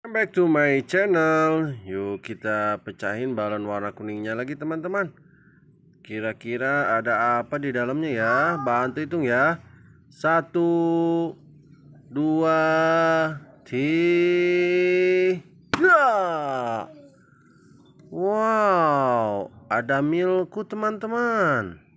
Welcome back to my channel Yuk kita pecahin balon warna kuningnya lagi teman-teman Kira-kira ada apa di dalamnya ya Bantu hitung ya Satu Dua Tiga Wow Ada milku teman-teman